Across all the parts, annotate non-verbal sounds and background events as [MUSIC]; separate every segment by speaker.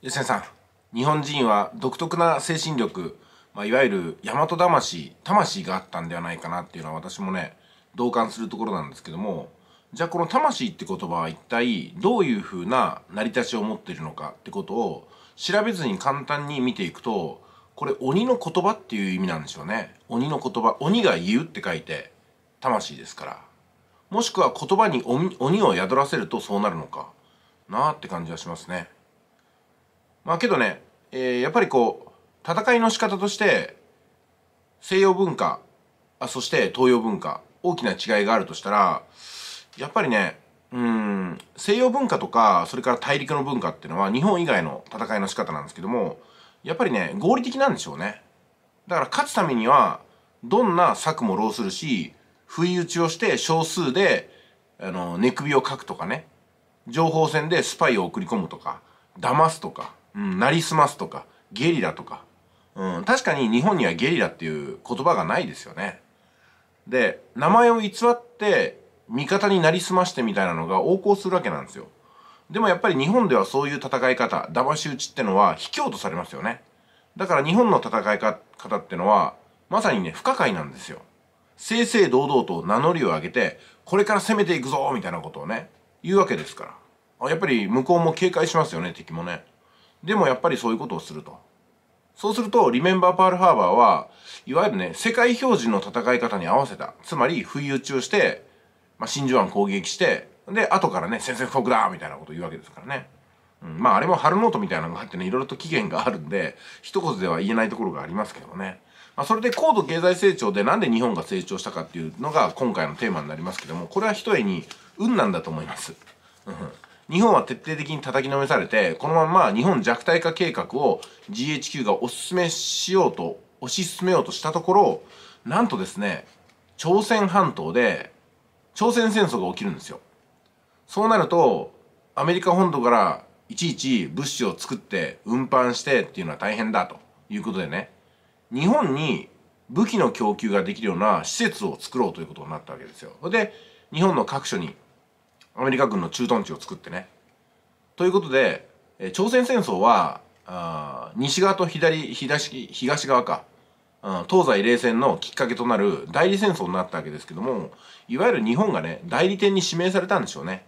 Speaker 1: 吉谷さん日本人は独特な精神力、まあ、いわゆる大和魂魂があったんではないかなっていうのは私もね同感するところなんですけどもじゃあこの魂って言葉は一体どういうふうな成り立ちを持っているのかってことを調べずに簡単に見ていくとこれ鬼の言葉っていう意味なんでしょうね鬼の言葉鬼が言うって書いて魂ですからもしくは言葉に鬼を宿らせるとそうなるのかなって感じはしますね。まあけどね、えー、やっぱりこう、戦いの仕方として、西洋文化、あそして東洋文化、大きな違いがあるとしたら、やっぱりね、うん、西洋文化とか、それから大陸の文化っていうのは、日本以外の戦いの仕方なんですけども、やっぱりね、合理的なんでしょうね。だから勝つためには、どんな策も労するし、不意打ちをして少数で、あの、寝首をかくとかね、情報戦でスパイを送り込むとか、騙すとか、うん、なりすますとかゲリラとか、うん、確かに日本にはゲリラっていう言葉がないですよねで名前を偽って味方になりすましてみたいなのが横行するわけなんですよでもやっぱり日本ではそういう戦い方騙し討ちってのは卑怯とされますよねだから日本の戦い方ってのはまさにね不可解なんですよ正々堂々と名乗りを上げてこれから攻めていくぞみたいなことをね言うわけですからやっぱり向こうも警戒しますよね敵もねでもやっぱりそういうことをすると。そうすると、リメンバーパールハーバーは、いわゆるね、世界標準の戦い方に合わせた。つまり、不意打ちをして、まあ、真珠湾攻撃して、で、後からね、戦戦布告だみたいなことを言うわけですからね。うん、まあ、あれも春ノートみたいなのがあってね、いろいろと期限があるんで、一言では言えないところがありますけどね。まあ、それで高度経済成長でなんで日本が成長したかっていうのが今回のテーマになりますけども、これは一重に運なんだと思います。うん日本は徹底的に叩きのめされてこのまま日本弱体化計画を GHQ がお勧めしようと推し進めようとしたところなんとですね朝鮮半島で朝鮮戦争が起きるんですよそうなるとアメリカ本土からいちいち物資を作って運搬してっていうのは大変だということでね日本に武器の供給ができるような施設を作ろうということになったわけですよで日本の各所にアメリカ軍の駐屯地を作ってね。ということで、え朝鮮戦争はあ西側と左東東側か、うん、東西冷戦のきっかけとなる代理戦争になったわけですけどもいわゆる日本がね代理店に指名されたんでしょうね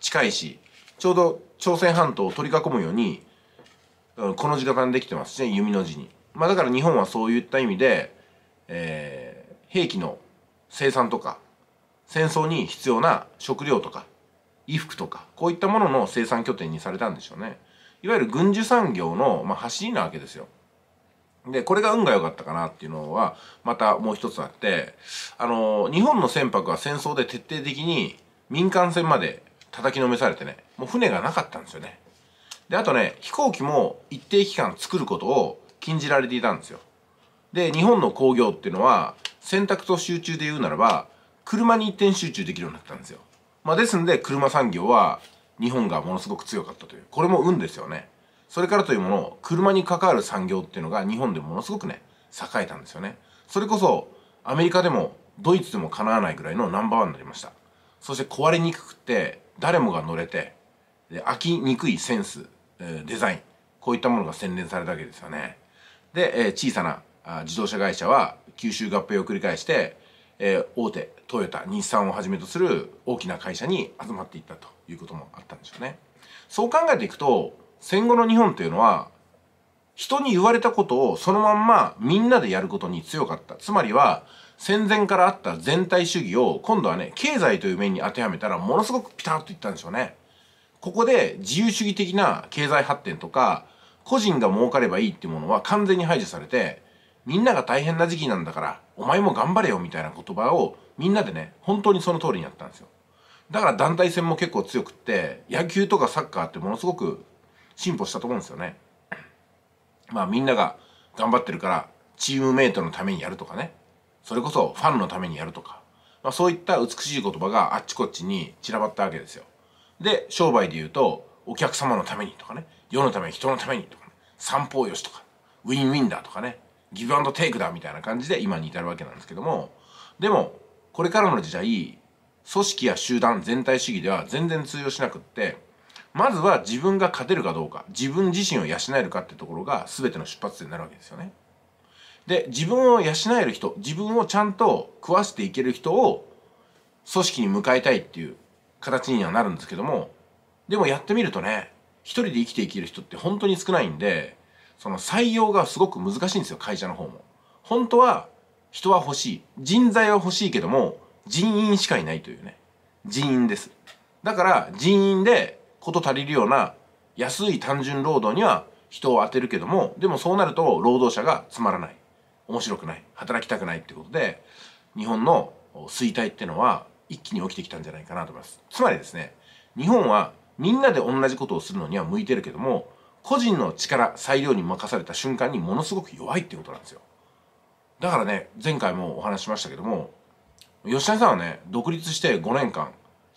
Speaker 1: 近いしちょうど朝鮮半島を取り囲むように、うん、この時間できてますね弓の字に、まあ、だから日本はそういった意味で、えー、兵器の生産とか戦争に必要な食料とか衣服とかこういったものの生産拠点にされたんでしょうねいわゆる軍需産業の、まあ、走りなわけですよでこれが運が良かったかなっていうのはまたもう一つあってあの日本の船舶は戦争で徹底的に民間船まで叩きのめされてねもう船がなかったんですよねであとね飛行機も一定期間作ることを禁じられていたんですよで日本の工業っていうのは選択と集中で言うならば車に一点集中できるようになったんですよまあ、ですんで車産業は日本がものすごく強かったというこれも運ですよねそれからというものを車に関わる産業っていうのが日本でものすごくね栄えたんですよねそれこそアメリカでもドイツでもかなわないぐらいのナンバーワンになりましたそして壊れにくくて誰もが乗れてで飽きにくいセンス、えー、デザインこういったものが洗練されたわけですよねで、えー、小さな自動車会社は吸収合併を繰り返してえー、大手トヨタ日産をはじめとする大きな会社に集まっていったということもあったんでしょうねそう考えていくと戦後の日本というのは人に言われたことをそのまんまみんなでやることに強かったつまりは戦前からあった全体主義を今度はね経済という面に当てはめたらものすごくピタッといったんでしょうねここで自由主義的な経済発展とか個人が儲かればいいっていうものは完全に排除されてみんなが大変な時期なんだから、お前も頑張れよみたいな言葉をみんなでね、本当にその通りにやったんですよ。だから団体戦も結構強くって、野球とかサッカーってものすごく進歩したと思うんですよね。まあみんなが頑張ってるから、チームメイトのためにやるとかね。それこそファンのためにやるとか。まあそういった美しい言葉があっちこっちに散らばったわけですよ。で、商売で言うと、お客様のためにとかね。世のため人のためにとかね。歩をよしとか。ウィンウィンだとかね。ギブアンドテイクだみたいな感じで今に至るわけなんですけどもでもこれからの時代組織や集団全体主義では全然通用しなくってまずは自分が勝てるかどうか自分自身を養えるかってところが全ての出発点になるわけですよね。で自分を養える人自分をちゃんと食わしていける人を組織に迎えたいっていう形にはなるんですけどもでもやってみるとね一人で生きていける人って本当に少ないんでその採用がすごく難しいんですよ会社の方も本当は人は欲しい人材は欲しいけども人員しかいないというね人員ですだから人員で事足りるような安い単純労働には人を当てるけどもでもそうなると労働者がつまらない面白くない働きたくないってことで日本の衰退ってのは一気に起きてきたんじゃないかなと思いますつまりですね日本はみんなで同じことをするのには向いてるけども個人の力裁量に任された瞬間にものすごく弱いっていうことなんですよだからね前回もお話しましたけども吉田さんはね独立して5年間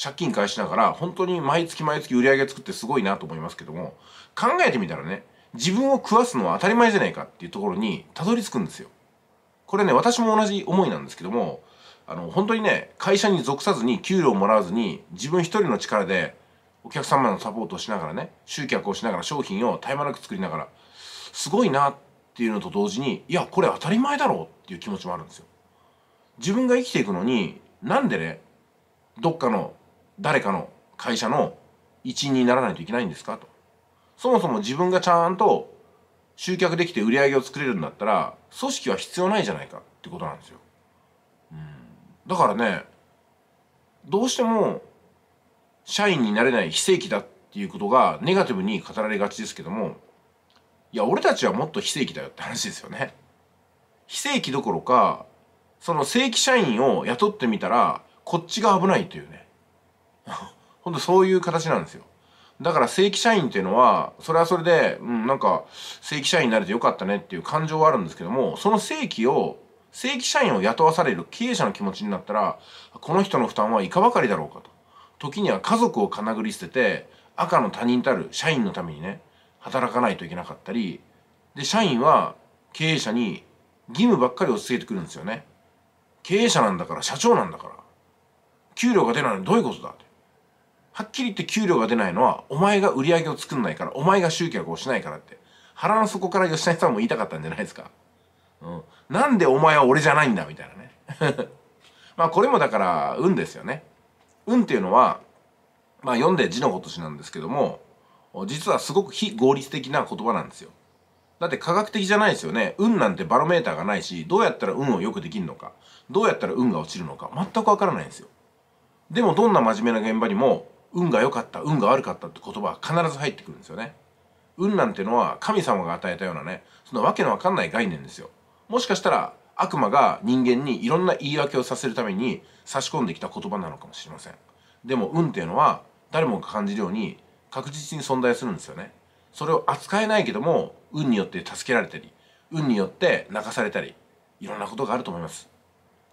Speaker 1: 借金返しながら本当に毎月毎月売り上げ作ってすごいなと思いますけども考えてみたらね自分を食わすのは当たり前じゃないかっていうところにたどり着くんですよこれね私も同じ思いなんですけどもあの本当にね会社に属さずに給料もらわずに自分一人の力でお客様のサポートをしながらね集客をしながら商品を絶え間なく作りながらすごいなっていうのと同時にいやこれ当たり前だろうっていう気持ちもあるんですよ。自分が生きていくのになんでねどっかの誰かの会社の一員にならないといけないんですかと。そもそも自分がちゃんと集客できて売り上げを作れるんだったら組織は必要ないじゃないかってことなんですよ。うん、だからねどうしても社員になれない非正規だっていうことがネガティブに語られがちですけどもいや俺たちはもっと非正規だよって話ですよね。非正規どころかその正規社員を雇ってみたらこっちが危ないというねほんとそういう形なんですよ。だから正規社員っていうのはそれはそれで、うん、なんか正規社員になれてよかったねっていう感情はあるんですけどもその正規を正規社員を雇わされる経営者の気持ちになったらこの人の負担はいかばかりだろうかと。時には家族をかなぐり捨てて赤の他人たる社員のためにね働かないといけなかったりで社員は経営者に義務ばっかり押し付けてくるんですよね経営者なんだから社長なんだから給料が出ないのにどういうことだってはっきり言って給料が出ないのはお前が売り上げを作んないからお前が集客をしないからって腹の底から吉谷さんも言いたかったんじゃないですか、うん、なんでお前は俺じゃないんだみたいなね [LAUGHS] まあこれもだから運ですよね運っていうのは、まあ、読んで字のごとしなんですけども実はすごく非合理的な言葉なんですよだって科学的じゃないですよね運なんてバロメーターがないしどうやったら運をよくできるのかどうやったら運が落ちるのか全くわからないんですよでもどんな真面目な現場にも運が良かった運が悪かったって言葉は必ず入ってくるんですよね運なんてのは神様が与えたようなねそのわけのわかんない概念ですよもしかしたら悪魔が人間にいろんな言い訳をさせるために差し込んできた言葉なのかもしれませんでも運っていうのは誰もが感じるように確実に存在するんですよねそれを扱えないけども運によって助けられたり運によって泣かされたりいろんなことがあると思います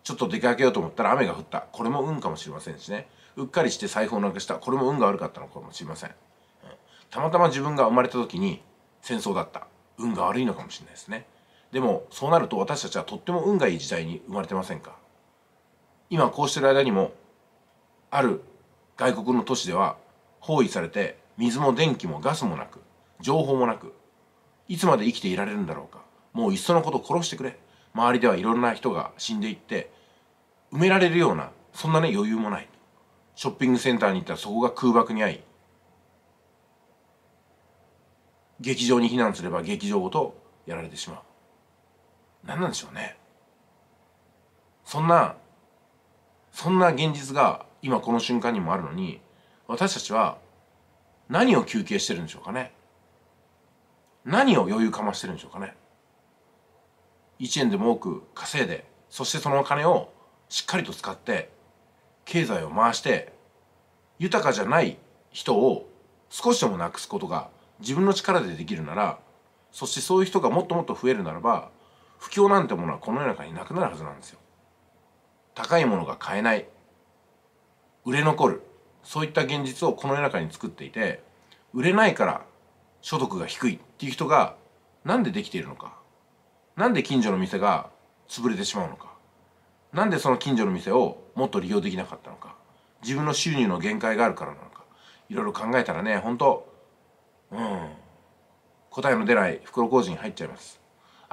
Speaker 1: ちょっと出かけようと思ったら雨が降ったこれも運かもしれませんしねうっかりして財布をなくしたこれも運が悪かったのかもしれません、うん、たまたま自分が生まれた時に戦争だった運が悪いのかもしれないですねでもそうなると私たちはとっても運がいい時代に生まれてませんか今こうしてる間にもある外国の都市では包囲されて水も電気もガスもなく情報もなくいつまで生きていられるんだろうかもういっそのこと殺してくれ周りではいろんな人が死んでいって埋められるようなそんなね余裕もないショッピングセンターに行ったらそこが空爆に遭い劇場に避難すれば劇場ごとやられてしまう何なんでしょうねそんなそんな現実が今この瞬間にもあるのに私たちは何を休憩してるんでしょうかね何を余裕かましてるんでしょうかね1円でも多く稼いでそしてそのお金をしっかりと使って経済を回して豊かじゃない人を少しでもなくすことが自分の力でできるならそしてそういう人がもっともっと増えるならば不況なんてものはこの世の中になくなるはずなんですよ高いものが買えない売れ残るそういった現実をこの世の中に作っていて売れないから所得が低いっていう人がなんでできているのかなんで近所の店が潰れてしまうのかなんでその近所の店をもっと利用できなかったのか自分の収入の限界があるからなのかいろいろ考えたらね本当うん答えの出ない袋小路に入っちゃいます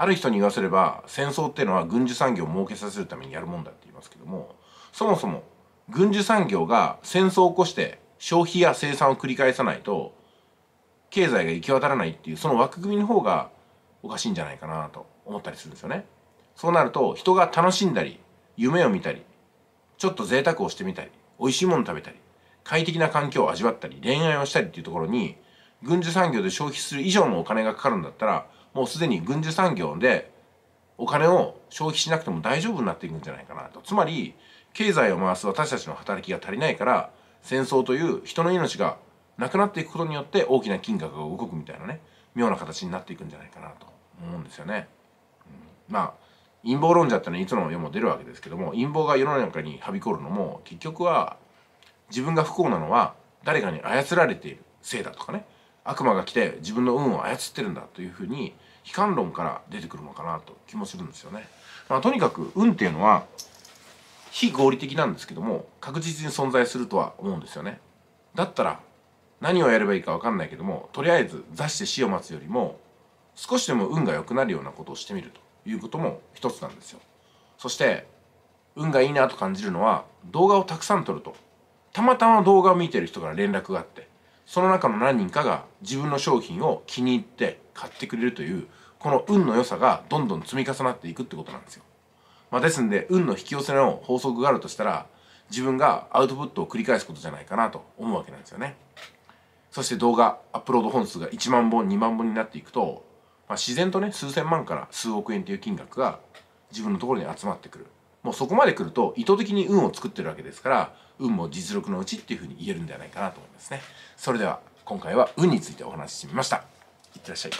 Speaker 1: ある人に言わせれば戦争っていうのは軍需産業を儲けさせるためにやるもんだって言いますけどもそもそも軍需産業が戦争を起こして消費や生産を繰り返さないと経済が行き渡らないっていうその枠組みの方がおかしいんじゃないかなと思ったりするんですよね。そうなると人が楽しんだり夢を見たりちょっと贅沢をしてみたり美味しいもの食べたり快適な環境を味わったり恋愛をしたりっていうところに軍需産業で消費する以上のお金がかかるんだったらもうすでに軍需産業でお金を消費しなくても大丈夫になっていくんじゃないかなとつまり経済を回す私たちの働きが足りないから戦争という人の命がなくなっていくことによって大きな金額が動くみたいなね妙な形になっていくんじゃないかなと思うんですよね。うん、まあ陰謀論者ってのはいつの世も出るわけですけども陰謀が世の中にはびこるのも結局は自分が不幸なのは誰かに操られているせいだとかね悪魔が来て自分の運を操ってるんだというふうに悲観論から出てくるのかなと気もするんですよね。まあ、とにかく運っていうのは非合理的なんですけども確実に存在するとは思うんですよね。だったら何をやればいいか分かんないけどもとりあえず座して死を待つよりも少しでも運が良くなるようなことをしてみるということも一つなんですよ。そして運がいいなと感じるのは動画をたくさん撮るとたまたま動画を見てる人から連絡があってその中の何人かが自分の商品を気に入って買ってくれるというこの運の良さがどんどん積み重なっていくってことなんですよ。まあ、ですんで運の引き寄せの法則があるとしたら自分がアウトプットを繰り返すことじゃないかなと思うわけなんですよね。そして動画アップロード本数が1万本2万本になっていくと、まあ、自然とね数千万から数億円という金額が自分のところに集まってくるもうそこまで来ると意図的に運を作ってるわけですから運も実力のうちっていうふうに言えるんではないかなと思いますねそれでは今回は運についてお話ししてみましたいってらっしゃい